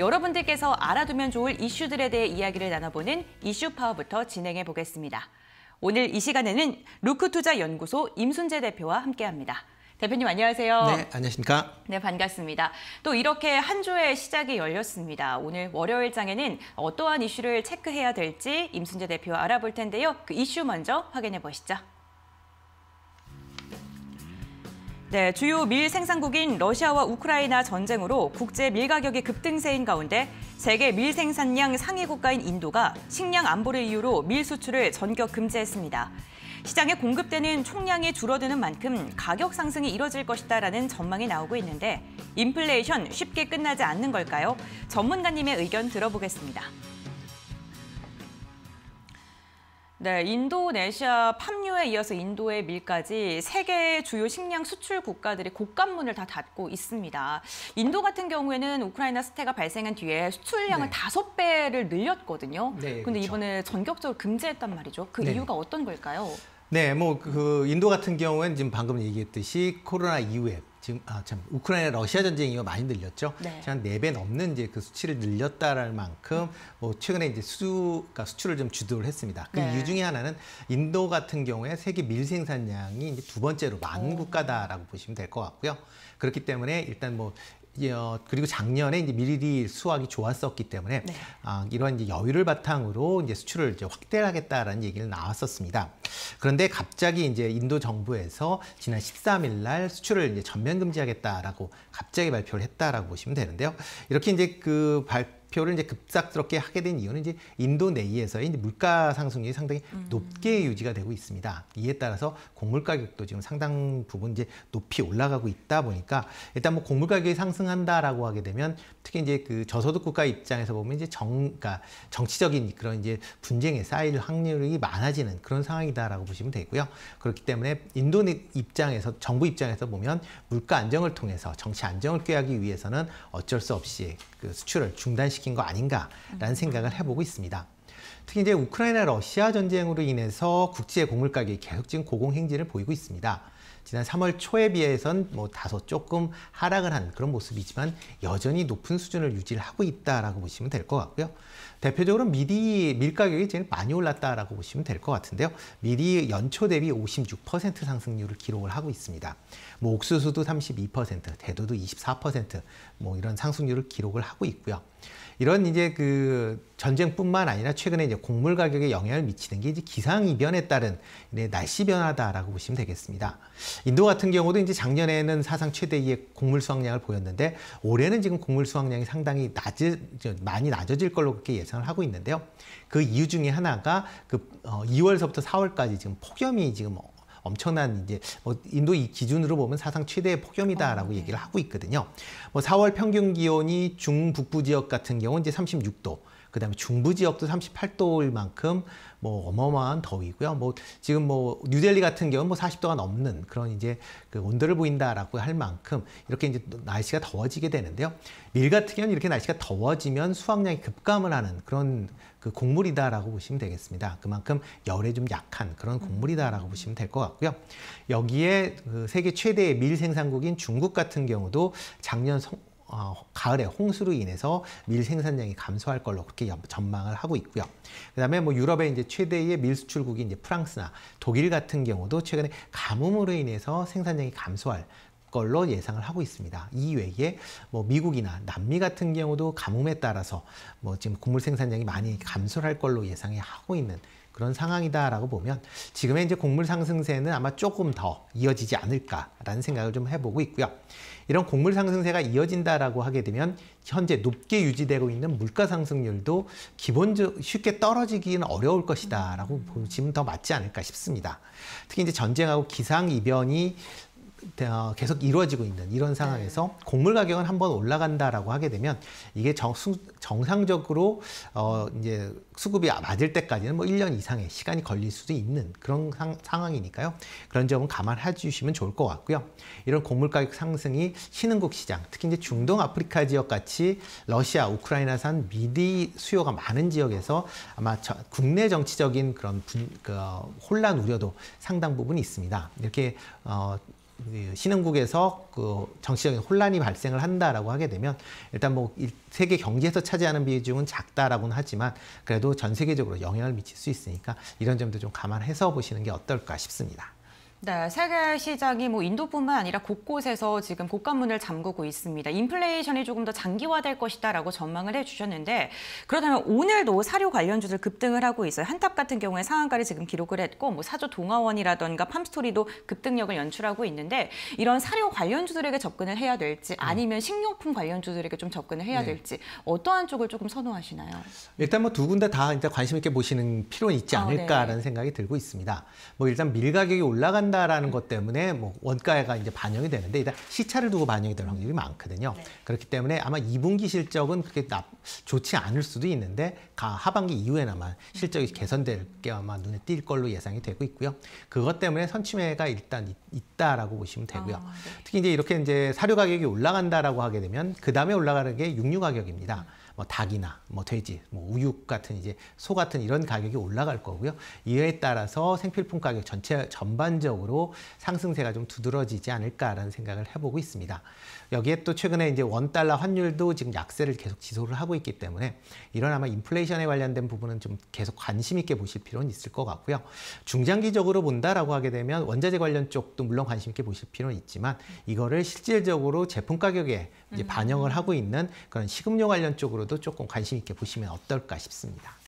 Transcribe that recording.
여러분들께서 알아두면 좋을 이슈들에 대해 이야기를 나눠보는 이슈 파워부터 진행해 보겠습니다. 오늘 이 시간에는 루크투자연구소 임순재 대표와 함께합니다. 대표님 안녕하세요. 네, 안녕하십니까. 네, 반갑습니다. 또 이렇게 한 주의 시작이 열렸습니다. 오늘 월요일장에는 어떠한 이슈를 체크해야 될지 임순재 대표와 알아볼 텐데요. 그 이슈 먼저 확인해 보시죠. 네, 주요 밀 생산국인 러시아와 우크라이나 전쟁으로 국제 밀 가격이 급등세인 가운데 세계 밀 생산량 상위 국가인 인도가 식량 안보를 이유로 밀 수출을 전격 금지했습니다. 시장에 공급되는 총량이 줄어드는 만큼 가격 상승이 이뤄질 것이다라는 전망이 나오고 있는데 인플레이션 쉽게 끝나지 않는 걸까요? 전문가님의 의견 들어보겠습니다. 네, 인도네시아 팜유에 이어서 인도의 밀까지 세계 주요 식량 수출 국가들이 곡간문을 다 닫고 있습니다. 인도 같은 경우에는 우크라이나 스태가 발생한 뒤에 수출량을 네. 다섯 네. 배를 늘렸거든요. 네, 근데 그렇죠. 이번에 전격적으로 금지했단 말이죠. 그 네. 이유가 어떤 걸까요? 네, 뭐 그 인도 같은 경우에는 지금 방금 얘기했듯이 코로나 이후에 지금 아 참 우크라이나 러시아 전쟁 이후 많이 늘렸죠. 네. 한네 배 넘는 이제 그 수치를 늘렸다랄 만큼 뭐 최근에 이제 수그러니까 수출을 좀 주도를 했습니다. 그 네. 이유 중에 하나는 인도 같은 경우에 세계 밀 생산량이 이제 두 번째로 많은 국가다라고 보시면 될 것 같고요. 그렇기 때문에 일단 뭐 예, 어, 그리고 작년에 이제 미리리 수확이 좋았었기 때문에 네. 아, 이런 이제 여유를 바탕으로 이제 수출을 이제 확대하겠다라는 얘기를 나왔었습니다. 그런데 갑자기 이제 인도 정부에서 지난 13일 날 수출을 이제 전면 금지하겠다라고 갑자기 발표를 했다라고 보시면 되는데요. 이렇게 이제 그 발, 목표를 이제 급작스럽게 하게 된 이유는 이제 인도 내에서의 이제 물가 상승률이 상당히 음. 높게 유지가 되고 있습니다. 이에 따라서 곡물 가격도 지금 상당 부분 이제 높이 올라가고 있다 보니까 일단 뭐 곡물 가격이 상승한다라고 하게 되면 특히 이제 그 저소득 국가 입장에서 보면 이제 정, 그러니까 정치적인 그런 이제 분쟁에 쌓일 확률이 많아지는 그런 상황이다라고 보시면 되고요. 그렇기 때문에 인도 내 입장에서 정부 입장에서 보면 물가 안정을 통해서 정치 안정을 꾀하기 위해서는 어쩔 수 없이 그 수출을 중단시킨 거 아닌가라는 생각을 해보고 있습니다. 특히 이제 우크라이나 러시아 전쟁으로 인해서 국제 곡물 가격이 계속 지금 고공행진을 보이고 있습니다. 지난 3월 초에 비해선 뭐 다소 조금 하락을 한 그런 모습이지만 여전히 높은 수준을 유지 하고 있다라고 보시면 될 것 같고요. 대표적으로 미리 밀 가격이 제일 많이 올랐다라고 보시면 될 것 같은데요. 미리 연초 대비 56% 상승률을 기록을 하고 있습니다. 뭐 옥수수도 32%, 대도도 24%뭐 이런 상승률을 기록을 하고 있고요. 이런 이제 그 전쟁뿐만 아니라 최근에 이제 곡물 가격에 영향을 미치는 게 이제 기상 이변에 따른 날씨 변화다라고 보시면 되겠습니다. 인도 같은 경우도 이제 작년에는 사상 최대의 곡물 수확량을 보였는데 올해는 지금 곡물 수확량이 상당히 낮을 많이 낮아질 걸로 그렇게 예상을 하고 있는데요. 그 이유 중에 하나가 그 2월서부터 어, 4월까지 지금 폭염이 지금 엄청난 이제 뭐 인도 이 기준으로 보면 사상 최대의 폭염이다라고 아, 얘기를 하고 있거든요. 뭐 4월 평균 기온이 중북부 지역 같은 경우 이제 36도, 그 다음에 중부 지역도 38도일 만큼 뭐 어마어마한 더위고요. 뭐 지금 뭐 뉴델리 같은 경우는 뭐 40도가 넘는 그런 이제 그 온도를 보인다라고 할 만큼 이렇게 이제 날씨가 더워지게 되는데요. 밀 같은 경우는 이렇게 날씨가 더워지면 수확량이 급감을 하는 그런 그 곡물이다라고 보시면 되겠습니다. 그만큼 열에 좀 약한 그런 음. 곡물이다라고 보시면 될 것 같고요. 여기에 그 세계 최대의 밀 생산국인 중국 같은 경우도 작년 성, 어, 가을에 홍수로 인해서 밀 생산량이 감소할 걸로 그렇게 전망을 하고 있고요. 그다음에 뭐 유럽의 이제 최대의 밀 수출국인 이제 프랑스나 독일 같은 경우도 최근에 가뭄으로 인해서 생산량이 감소할 걸로 예상을 하고 있습니다. 이 외에 뭐 미국이나 남미 같은 경우도 가뭄에 따라서 뭐 지금 곡물 생산량이 많이 감소할 걸로 예상이 하고 있는 그런 상황이다라고 보면 지금의 이제 곡물 상승세는 아마 조금 더 이어지지 않을까라는 생각을 좀 해보고 있고요. 이런 곡물 상승세가 이어진다라고 하게 되면 현재 높게 유지되고 있는 물가 상승률도 기본적 쉽게 떨어지기는 어려울 것이다라고 보시면 더 맞지 않을까 싶습니다. 특히 이제 전쟁하고 기상 이변이 어, 계속 이루어지고 있는 이런 상황에서 네. 곡물 가격은 한번 올라간다라고 하게 되면 이게 정, 수, 정 상적으로 어, 이제 수급이 맞을 때까지는 뭐 1년 이상의 시간이 걸릴 수도 있는 그런 상, 상 황이니까요 그런 점은 감안해 주시면 좋을 것 같고요. 이런 곡물 가격 상승이 신흥국 시장, 특히 이제 중동 아프리카 지역 같이 러시아, 우크라이나산 미디 수요가 많은 지역에서 아마 저, 국내 정치적인 그런 분, 그, 혼란 우려도 상당 부분 있습니다. 이렇게 어, 그 신흥국에서 그 정치적인 혼란이 발생을 한다라고 하게 되면 일단 뭐 세계 경제에서 차지하는 비중은 작다라고는 하지만 그래도 전 세계적으로 영향을 미칠 수 있으니까 이런 점도 좀 감안해서 보시는 게 어떨까 싶습니다. 네, 세계 시장이 뭐 인도뿐만 아니라 곳곳에서 지금 고관문을 잠그고 있습니다. 인플레이션이 조금 더 장기화될 것이다라고 전망을 해주셨는데 그렇다면 오늘도 사료 관련주들 급등을 하고 있어요. 한탑 같은 경우에 상한가를 지금 기록을 했고 뭐 사조 동아원이라던가 팜스토리도 급등력을 연출하고 있는데 이런 사료 관련주들에게 접근을 해야 될지 음. 아니면 식료품 관련주들에게 좀 접근을 해야 네. 될지 어떠한 쪽을 조금 선호하시나요? 일단 뭐 두 군데 다 일단 관심 있게 보시는 필요는 있지 않을까라는 아, 네. 생각이 들고 있습니다. 뭐 일단 밀 가격이 올라간 한다라는 것 때문에 뭐 원가가 이제 반영이 되는데 일단 시차를 두고 반영이 될 확률이 많거든요. 네. 그렇기 때문에 아마 2분기 실적은 그렇게 나, 좋지 않을 수도 있는데 가, 하반기 이후에나마 실적이 개선될 게 아마 눈에 띌 걸로 예상이 되고 있고요. 그것 때문에 선취매가 일단 있, 다라고 보시면 되고요. 아, 네. 특히 이제 이렇게 이제 사료 가격이 올라간다라고 하게 되면 그 다음에 올라가는 게 육류 가격입니다. 음. 뭐 닭이나 뭐 돼지, 뭐 우육 같은 이제 소 같은 이런 가격이 올라갈 거고요. 이에 따라서 생필품 가격 전체 전반적으로 상승세가 좀 두드러지지 않을까라는 생각을 해보고 있습니다. 여기에 또 최근에 이제 원 달러 환율도 지금 약세를 계속 지속을 하고 있기 때문에 이런 아마 인플레이션에 관련된 부분은 좀 계속 관심 있게 보실 필요는 있을 것 같고요. 중장기적으로 본다라고 하게 되면 원자재 관련 쪽도 물론 관심 있게 보실 필요는 있지만 이거를 실질적으로 제품 가격에 이제 반영을 하고 있는 그런 식음료 관련 쪽으로도 조금 관심 있게 보시면 어떨까 싶습니다.